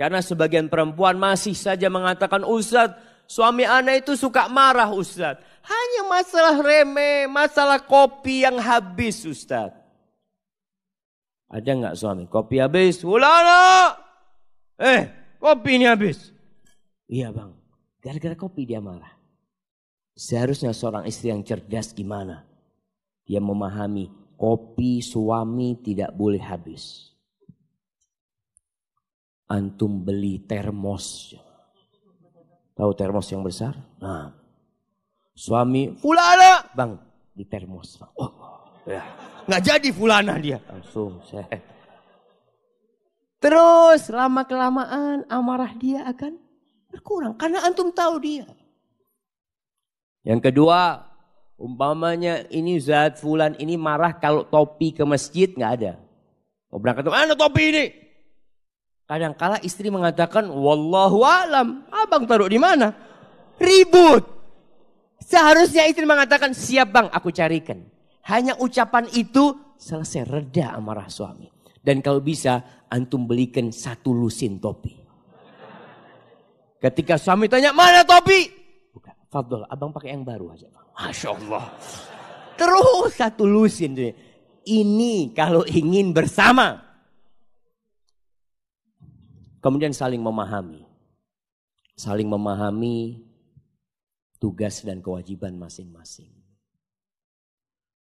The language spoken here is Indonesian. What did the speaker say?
Karena sebagian perempuan masih saja mengatakan, Ustadz, suami anak itu suka marah Ustadz. Hanya masalah remeh, masalah kopi yang habis Ustadz. Ada nggak suami? Kopi habis. Ulana! Eh, kopi ini habis. Iya bang, gara-gara kopi dia marah. Seharusnya seorang istri yang cerdas gimana? Dia memahami kopi suami tidak boleh habis antum beli termos. Tahu termos yang besar? Nah. Suami fulana, Bang, di termos. Oh. Ya. Nggak jadi fulana dia. Langsung saya. Terus lama kelamaan amarah dia akan berkurang karena antum tahu dia. Yang kedua, umpamanya ini zat fulan ini marah kalau topi ke masjid nggak ada. Kau berangkat, mana topi ini? Kadangkala istri mengatakan, Wallahu alam, abang taruh di mana? Ribut. Seharusnya istri mengatakan, siap bang, aku carikan. Hanya ucapan itu selesai reda amarah suami. Dan kalau bisa, antum belikan satu lusin topi. Ketika suami tanya, mana topi? Bukan, Fadol, abang pakai yang baru aja. Masya Allah. Terus satu lusin. Ini kalau ingin bersama. Kemudian saling memahami. Saling memahami tugas dan kewajiban masing-masing.